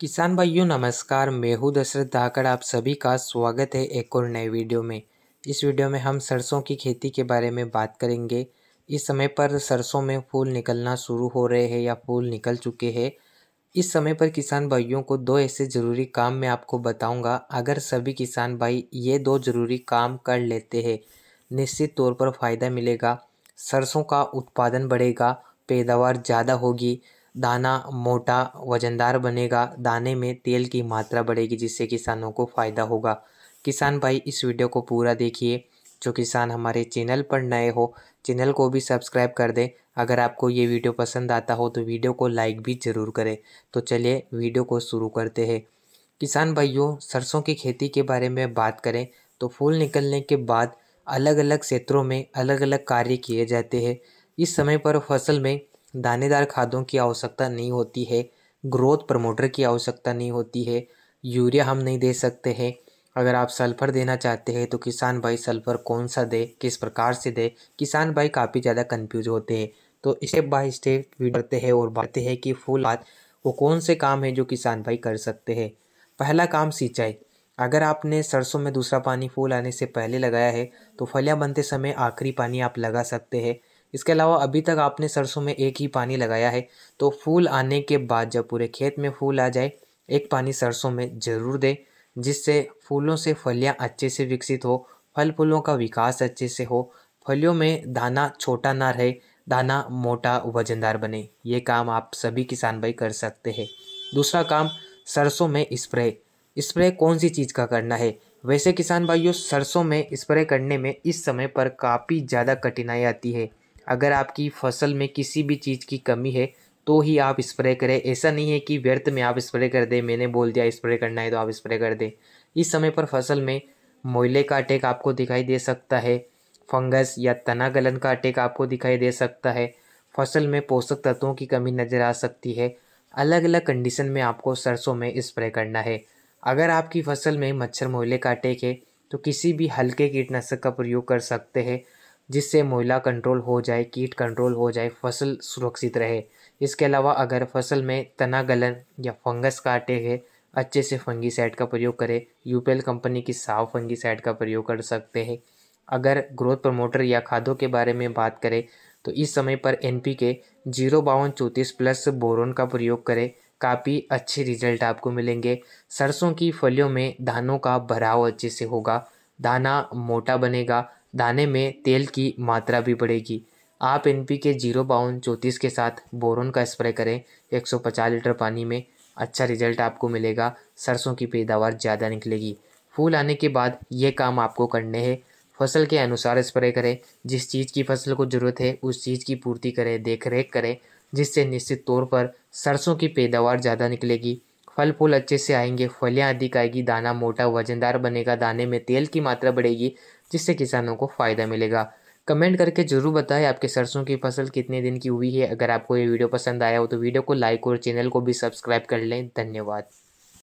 किसान भाइयों नमस्कार मैं हूं दशरथ धाकड़ आप सभी का स्वागत है एक और नए वीडियो में इस वीडियो में हम सरसों की खेती के बारे में बात करेंगे इस समय पर सरसों में फूल निकलना शुरू हो रहे हैं या फूल निकल चुके हैं इस समय पर किसान भाइयों को दो ऐसे ज़रूरी काम मैं आपको बताऊंगा अगर सभी किसान भाई ये दो ज़रूरी काम कर लेते हैं निश्चित तौर पर फ़ायदा मिलेगा सरसों का उत्पादन बढ़ेगा पैदावार ज़्यादा होगी दाना मोटा वजनदार बनेगा दाने में तेल की मात्रा बढ़ेगी जिससे किसानों को फ़ायदा होगा किसान भाई इस वीडियो को पूरा देखिए जो किसान हमारे चैनल पर नए हो चैनल को भी सब्सक्राइब कर दें अगर आपको ये वीडियो पसंद आता हो तो वीडियो को लाइक भी ज़रूर करें तो चलिए वीडियो को शुरू करते हैं किसान भाइयों सरसों की खेती के बारे में बात करें तो फूल निकलने के बाद अलग अलग क्षेत्रों में अलग अलग कार्य किए जाते हैं इस समय पर फसल में दानेदार खादों की आवश्यकता नहीं होती है ग्रोथ प्रमोटर की आवश्यकता नहीं होती है यूरिया हम नहीं दे सकते हैं अगर आप सल्फ़र देना चाहते हैं तो किसान भाई सल्फ़र कौन सा दे किस प्रकार से दे किसान भाई काफ़ी ज़्यादा कंफ्यूज होते हैं तो स्टेप बाय स्टेप करते हैं और बताते हैं कि फूल बात वो कौन से काम है जो किसान भाई कर सकते हैं पहला काम सिंचाई अगर आपने सरसों में दूसरा पानी फूल आने से पहले लगाया है तो फलियाँ बनते समय आखिरी पानी आप लगा सकते हैं इसके अलावा अभी तक आपने सरसों में एक ही पानी लगाया है तो फूल आने के बाद जब पूरे खेत में फूल आ जाए एक पानी सरसों में ज़रूर दें जिससे फूलों से फलियाँ अच्छे से विकसित हो फल फूलों का विकास अच्छे से हो फलियों में दाना छोटा ना रहे दाना मोटा वजनदार बने ये काम आप सभी किसान भाई कर सकते हैं दूसरा काम सरसों में स्प्रे स्प्रे कौन सी चीज़ का करना है वैसे किसान भाइयों सरसों में स्प्रे करने में इस समय पर काफ़ी ज़्यादा कठिनाई आती है अगर आपकी फसल में किसी भी चीज़ की कमी है तो ही आप स्प्रे करें ऐसा नहीं है कि व्यर्थ में आप स्प्रे कर दें मैंने बोल दिया स्प्रे करना है तो आप स्प्रे कर दें इस समय पर फसल में मोयले का अटैक आपको दिखाई दे सकता है फंगस या तना गलन का अटैक आपको दिखाई दे सकता है फसल में पोषक तत्वों की कमी नज़र आ सकती है अलग अलग कंडीशन में आपको सरसों में स्प्रे करना है अगर आपकी फसल में मच्छर मोयले का अटैक है तो किसी भी हल्के कीटनाशक का प्रयोग कर सकते हैं जिससे मोयला कंट्रोल हो जाए कीट कंट्रोल हो जाए फसल सुरक्षित रहे इसके अलावा अगर फसल में तना गलन या फंगस का अटैक है अच्छे से फंगी साइड का प्रयोग करें यूपीएल कंपनी की साफ फंगी साइड का प्रयोग कर सकते हैं अगर ग्रोथ प्रमोटर या खादों के बारे में बात करें तो इस समय पर एन पी के जीरो बावन चौंतीस प्लस बोरोन का प्रयोग करें काफ़ी अच्छे रिजल्ट आपको मिलेंगे सरसों की फलियों में धानों का भराव अच्छे से होगा दाना मोटा बनेगा दाने में तेल की मात्रा भी बढ़ेगी आप एन पी के जीरो बावन चौंतीस के साथ बोरोन का स्प्रे करें एक सौ पचास लीटर पानी में अच्छा रिजल्ट आपको मिलेगा सरसों की पैदावार ज़्यादा निकलेगी फूल आने के बाद ये काम आपको करने हैं फसल के अनुसार स्प्रे करें जिस चीज़ की फसल को ज़रूरत है उस चीज़ की पूर्ति करें देख रेख करें जिससे निश्चित तौर पर सरसों की पैदावार ज़्यादा निकलेगी फल फूल अच्छे से आएंगे फलियाँ अधिक आएगी दाना मोटा वजनदार बनेगा दाने में तेल की मात्रा बढ़ेगी जिससे किसानों को फ़ायदा मिलेगा कमेंट करके ज़रूर बताएं आपके सरसों की फसल कितने दिन की हुई है अगर आपको ये वीडियो पसंद आया हो तो वीडियो को लाइक और चैनल को भी सब्सक्राइब कर लें धन्यवाद